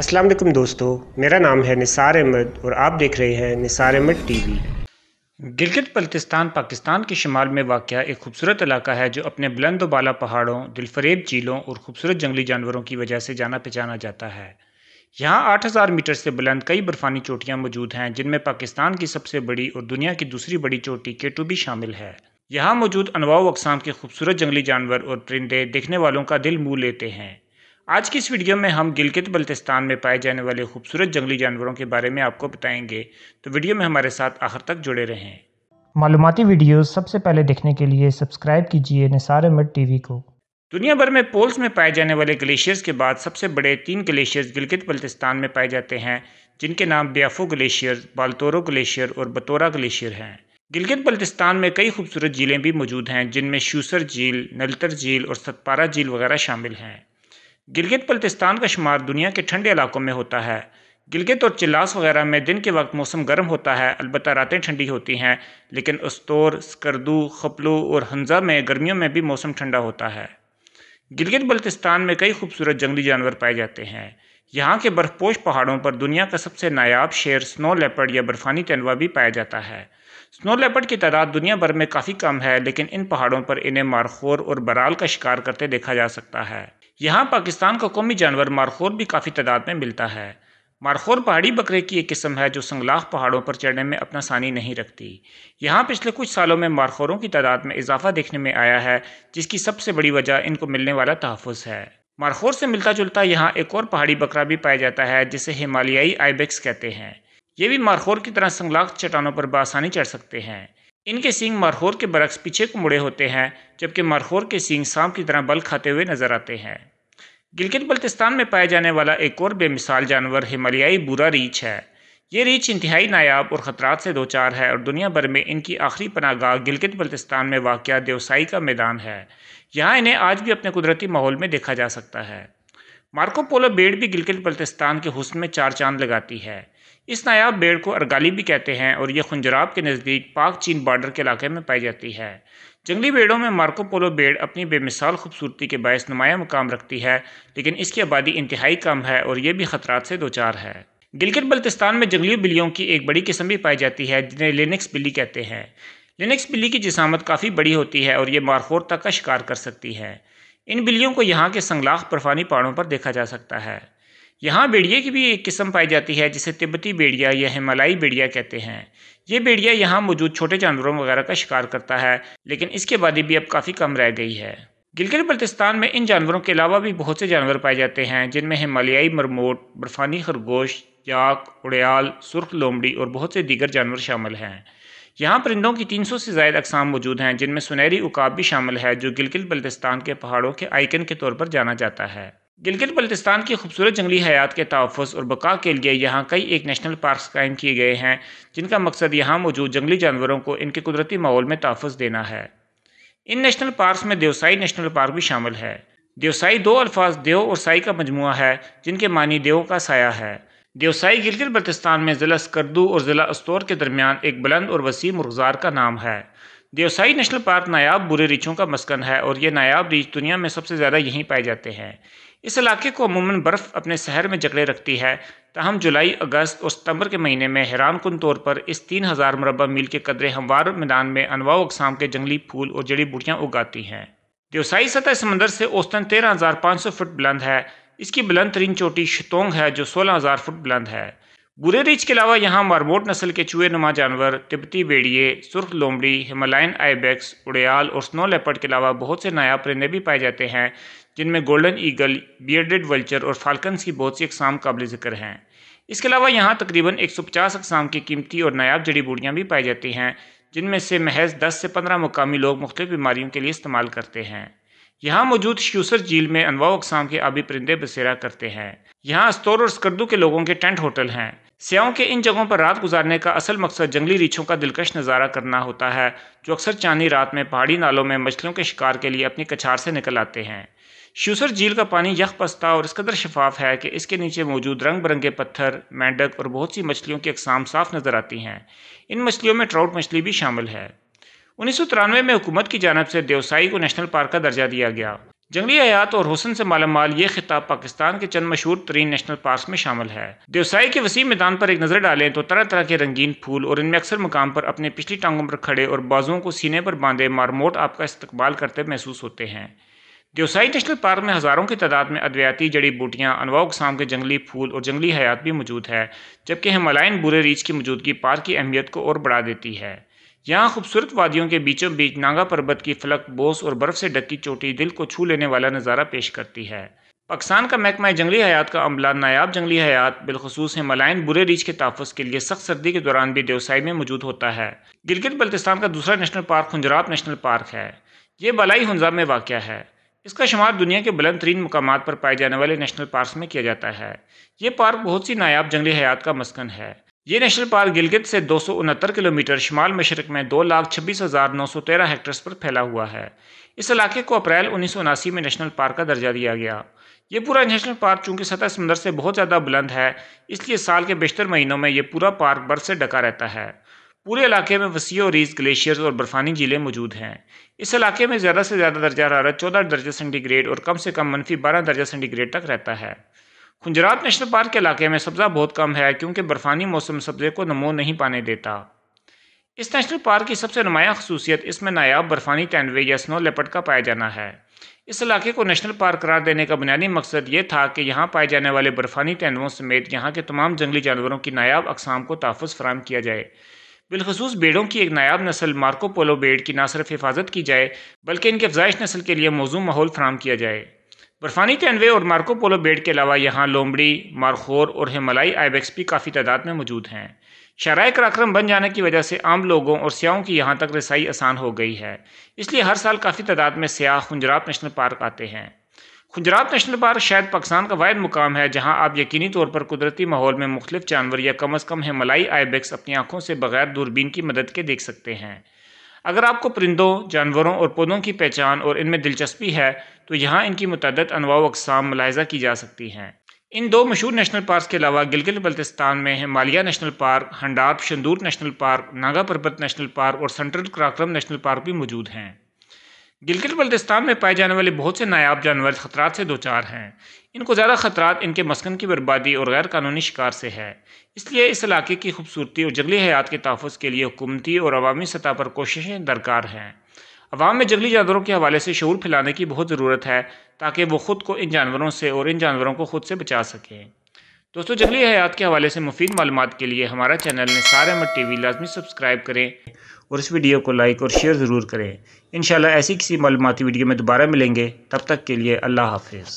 अस्सलाम वालेकुम दोस्तों मेरा नाम है निसार अहमद और आप देख रहे हैं निसार अहमद टीवी गिलगित बल्तिस्तान पाकिस्तान के शुमाल में वाक़ एक खूबसूरत इलाका है जो अपने बुलंद वाला पहाड़ों दिलफरेब झीलों और खूबसूरत जंगली जानवरों की वजह से जाना पहचाना जाता है यहाँ 8000 मीटर से बुलंद कई बर्फ़ानी चोटियाँ मौजूद हैं जिनमें पाकिस्तान की सबसे बड़ी और दुनिया की दूसरी बड़ी चोटी केटू भी शामिल है यहाँ मौजूद अनवाओ अकसाम के खूबसूरत जंगली जानवर और परिंदे देखने वालों का दिल मुँह लेते हैं आज की इस वीडियो में हम गिलगित बल्तिस्तान में पाए जाने वाले खूबसूरत जंगली जानवरों के बारे में आपको बताएंगे तो वीडियो में हमारे साथ आखिर तक जुड़े रहें मालूमती वीडियो सबसे पहले देखने के लिए सब्सक्राइब कीजिए निसार अहमद टी को दुनिया भर में पोल्स में पाए जाने वाले ग्लेशियर्स के बाद सबसे बड़े तीन ग्लेशियर्स गिलगित बल्तिस्तान में पाए जाते हैं जिनके नाम ब्याफो ग्लेशियर बालतोरो ग्लेशियर और बतौरा ग्लेशियर हैं गिलगित बल्तिस्तान में कई खूबसूरत झीलें भी मौजूद हैं जिनमें शूसर झील नलतर झील और सतपारा झील वगैरह शामिल हैं गिलगित बल्तिस्तान का शुमार दुनिया के ठंडे इलाकों में होता है गिलगित और चिल्लास वगैरह में दिन के वक्त मौसम गर्म होता है अलबत्त रातें ठंडी होती हैं लेकिन उस्तौर स्कर्दू खपलू और हंजा में गर्मियों में भी मौसम ठंडा होता है गिलगित बल्तिस्तान में कई खूबसूरत जंगली जानवर पाए जाते हैं यहाँ के बर्फपोश पहाड़ों पर दुनिया का सबसे नायाब शेर स्नो लेपर्ड या बर्फ़ानी तेंदुआ भी पाया जाता है स्नो लेपर्ड की तादाद दुनिया भर में काफ़ी कम है लेकिन इन पहाड़ों पर इन्हें मारखोर और बराल का शिकार करते देखा जा सकता है यहाँ पाकिस्तान का कौमी जानवर मारखोर भी काफ़ी तादाद में मिलता है मारखोर पहाड़ी बकरे की एक किस्म है जो संगलाख पहाड़ों पर चढ़ने में अपना सानी नहीं रखती यहाँ पिछले कुछ सालों में मारखोरों की तादाद में इजाफा देखने में आया है जिसकी सबसे बड़ी वजह इनको मिलने वाला तहफ़ है मारखोर से मिलता जुलता यहाँ एक और पहाड़ी बकरा भी पाया जाता है जिसे हिमालयाई आइबेक्स कहते हैं ये भी मारखोर की तरह संगलाख चट्टानों पर बासानी चढ़ सकते हैं इनके सींग मरहोर के बरक्स पीछे को मुड़े होते हैं जबकि मरहोर के सींग सांप की तरह बल खाते हुए नजर आते हैं गिलगित बल्तिस्तान में पाया जाने वाला एक और बेमिसाल जानवर हिमालयाई बुरा रीछ है ये रीछ इंतहाई नायाब और ख़तरात से दो चार है और दुनिया भर में इनकी आखिरी पनागाह गिलगित बल्तिस्तान में वाक़ देवसाई का मैदान है यहाँ इन्हें आज भी अपने कुदरती माहौल में देखा जा सकता है मार्को पोलो बेड़ भी गिलगित बल्तिस्तान के हुस्न में चार चांद लगाती है इस नायाब बेड़ को अरगाली भी कहते हैं और यह खुंजराब के नज़दीक पाक चीन बॉर्डर के इलाके में पाई जाती है जंगली बेड़ों में मार्कोपोलो भेड़ बेड़ अपनी बेमिसाल खूबसूरती के बायस नुमाया मुकाम रखती है लेकिन इसकी आबादी इंतहाई कम है और यह भी ख़तरात से दो चार है गिलगित बल्तिस्तान में जंगली बिल्लियों की एक बड़ी किस्म भी पाई जाती है जिन्हें लिनक्स बिल्ली कहते हैं लिनक्स बिल्ली की जिसामत काफ़ी बड़ी होती है और ये मारखोर तक का शिकार कर सकती है इन बिल्लियों को यहाँ के संगलाख बर्फानी पहाड़ों पर देखा जा सकता है यहाँ बेड़िए की भी एक किस्म पाई जाती है जिसे तिब्बती बेड़िया या हिमालयी बेड़िया कहते हैं ये बेड़िया यहाँ मौजूद छोटे जानवरों वगैरह का शिकार करता है लेकिन इसके आबादी भी अब काफ़ी कम रह गई है गिलगित बल्तिस्तान में इन जानवरों के अलावा भी बहुत से जानवर पाए जाते हैं जिनमें हिमालयाई मरमोट बर्फ़ानी खरगोश याक उड़ियाल सुर्ख लोमड़ी और बहुत से दीगर जानवर शामिल हैं यहाँ परिंदों की 300 से ज्यादा अकसाम मौजूद हैं जिनमें सुनहरी उकाब भी शामिल है जो गिलगित बल्तिस्तान के पहाड़ों के आइकन के तौर पर जाना जाता है गिलगित बल्तिस्तान की खूबसूरत जंगली हयात के तहफ़ और बका के लिए यहाँ कई एक नेशनल पार्क कायम किए गए हैं जिनका मकसद यहाँ मौजूद जंगली जानवरों को इनके कुदरती माहौल में तहफ़ देना है इन नेशनल पार्कस में देवसाई नेशनल पार्क भी शामिल है देवसाई दो अल्फाज देव और साई का मजमु है जिनके मानी देव का साया है देवसाई गिलगित बल्तिस्तान में ज़िला स्कर्दू और ज़िला अस्तौर के दरमियान एक बुलंद और वसीम मरगज़ार का नाम है देवसाई नेशनल पार्क नायाब बुरे रीछों का मस्कन है और ये नायाब रीछ दुनिया में सबसे ज़्यादा यहीं पाए जाते हैं इस इलाके को अमूमन बर्फ़ अपने शहर में जकड़े रखती है तहम जुलाई अगस्त और सितंबर के महीने में हैरान कन तौर पर इस तीन हज़ार मरबा मील के कदरे हमवार मैदान में अनवा अकसाम के जंगली फूल और जड़ी बूटियाँ उगाती हैं देवसाई सतह समंदर से औसतन तेरह हज़ार पाँच सौ फुट बुलंद है इसकी बुलंद तरीन चोटी शतोंग है जो सोलह हज़ार फुट बुलंद है बुरे रीछ के अलावा यहाँ मारबोट नस्ल के चूहे नुमा जानवर तिब्बती बेड़िए सुर्ख लोमड़ी हिमालयन आईबैक्स उड़ियाल और स्नो लेपर्ड के अलावा बहुत से नायाब परिंदे भी पाए जाते हैं जिनमें गोल्डन ईगल बियर्डेड वल्चर और फाल्कन्स की बहुत सी अकसाम काबिल जिक्र हैं इसके अलावा यहाँ तकरीबन पचास अकसाम की कीमती और नायाब जड़ी बूटियाँ भी पाई जाती हैं जिनमें से महज दस से पंद्रह मुकामी लोग मुख्त बीमारियों के लिए इस्तेमाल करते हैं यहाँ मौजूद श्यूसर झील में अनवा अकसाम के आबी परिंदे बसेरा करते हैं यहाँ अस्तौर और स्कर्दू के लोगों के टेंट होटल हैं स्याओं के इन जगहों पर रात गुजारने का असल मकसद जंगली रीछों का दिलकश नज़ारा करना होता है जो अक्सर चांदी रात में पहाड़ी नालों में मछलियों के शिकार के लिए अपनी कछार से निकल आते हैं श्यूसर झील का पानी यख पस्ता और इस कदर शफाफ है कि इसके नीचे मौजूद रंग बिरंगे पत्थर मेंढक और बहुत सी मछलियों की अकसाम साफ नज़र आती हैं इन मछलियों में ट्राउट मछली भी शामिल है उन्नीस में हुकूमत की जानब से देवसाई को नेशनल पार्क का दर्जा दिया गया जंगली हयात और हुसन से मालामाल ये खिताब पाकिस्तान के चंद मशहूर तरीन नेशनल पार्क में शामिल है देवसाई के वसी मैदान पर एक नज़र डालें तो तरह तरह के रंगीन फूल और इनमें अक्सर मुकाम पर अपने पिछली टांगों पर खड़े और बाजुओं को सीने पर बांधे मारमोट आपका इस्तकबाल करते महसूस होते हैं देवसाई नेशनल पार्क में हज़ारों की तादाद में अद्वियाती जड़ी बूटियाँ अनवा अकसाम के जंगली फूल और जंगली हयात भी मौजूद है जबकि हिमालयन बुरे रीच की मौजूदगी पार्क की अहमियत को और बढ़ा देती है यहाँ खूबसूरत वादियों के बीचों बीच नागा पर्वत की फलक बोस और बर्फ़ से ढकी चोटी दिल को छू लेने वाला नज़ारा पेश करती है पाकिस्तान का महकमा जंगली हयात का अमला नायाब जंगली हयात बिलखसूस हिमालयन बुरे रीछ के तहफ़ के लिए सख्त सर्दी के दौरान भी देवसाई में मौजूद होता है गिलगित बल्तिस्तान का दूसरा national park Khunjerab national park है ये बलाई हंजाब में वाक़ है इसका शुमार दुनिया के बुलंद तरीन मकाम पर पाए जाने वाले नेशनल पार्क में किया जाता है ये पार्क बहुत सी नायाब जंगली हयात का मस्कन है ये नेशनल पार्क गिलगित से दो किलोमीटर शुमाल मशरक में दो लाख छब्बीस हज़ार नौ सौ तेरह हेक्टर्स पर फैला हुआ है इस इलाके को अप्रैल उन्नीस में नेशनल पार्क का दर्जा दिया गया ये पूरा नेशनल पार्क चूँकि सतह समंदर से बहुत ज़्यादा बुलंद है इसलिए साल के बेशतर महीनों में ये पूरा पार्क बर्फ से डका रहता है पूरे इलाके में वसी और रीज ग्लेशियर्स और बर्फानी झीलें मौजूद हैं इस इलाके में ज़्यादा से ज़्यादा दर्जा हरारत चौदह दर्जा सेंटीग्रेड और कम से कम मनफी बारह दर्जा सेंटीग्रेड तक रहता है गुजरात नेशनल पार्क के इलाके में सब्जा बहुत कम है क्योंकि बर्फानी मौसम सब्जे को नमो नहीं पाने देता इस नेशनल पार्क की सबसे नुमाया खसूसियत इसमें नायाब बर्फानी तैनवे या स्नो लेपट का पाया जाना है इस इलाके को नेशनल पार्क करार देने का बुनियादी मकसद ये था कि यहाँ पाए जाने वाले बर्फानी टैनवों समेत यहाँ के तमाम जंगली जानवरों की नायाब अकसाम को तहफ़ फराम किया जाए बिलखसूस बेड़ों की एक नायाब नस्ल मार्कोपोलो बेड़ की ना सिर्फ हिफाजत की जाए बल्कि इनके अफजाइश नस्ल के लिए मौजूद माहौल फराम किया जाए बर्फानी कैनवे और मार्को पोलो बेड के अलावा यहाँ लोमड़ी मारखोर और हिमालयी आईबेक्स भी काफ़ी तादाद में मौजूद हैं शराय कराक्रम बन जाने की वजह से आम लोगों और सयाहों की यहाँ तक रसाई आसान हो गई है इसलिए हर साल काफ़ी तादाद में सयाह खुंजरात नेशनल पार्क आते हैं खुजरात नेशनल पार्क शायद पाकिस्तान का वाद मुकाम है जहाँ आप यकीनी तौर पर कुदरती माहौल में मुख्तफ जानवर या कम अज़ कम हिमालयी आईबेक्स अपनी आँखों से बगैर दूरबीन की मदद के देख सकते हैं अगर आपको परिंदों जानवरों और पौधों की पहचान और इनमें दिलचस्पी है तो यहाँ इनकी मतद अनवा अकसाम मुलायजा की जा सकती हैं इन दो मशहूर नेशनल पार्क के अलावा गिलगित बल्तिस्तान में हिमालिया नेशनल पार्क हंडार Shandur national park Nanga Parbat national park और सेंट्रल क्राक्रम नेशनल पार्क भी मौजूद हैं गिलगित बल्तिस्तान में पाए जाने वाले बहुत से नायाब जानवर खतरा से दो चार हैं इनको ज़्यादा खतरा इनके मस्कन की बर्बादी और गैरकानूनी शिकार से है इसलिए इस इलाके की खूबसूरती और जंगली हयात के तहफ़ के लिए हुकूमती और अवामी सतह पर कोशिशें दरकार हैं अवाम में जंगली जानवरों के हवाले से शूर फैलाने की बहुत ज़रूरत है ताकि वो ख़ुद को इन जानवरों से और इन जानवरों को ख़ुद से बचा सकें दोस्तों जंगली हयात के हवाले से मुफीद मालूम के लिए हमारा चैनल ने सारे टी वी लाजमी सब्सक्राइब करें और इस वीडियो को लाइक और शेयर ज़रूर करें इन ऐसी किसी मालूमती वीडियो में दोबारा मिलेंगे तब तक के लिए अल्लाह हाफिज़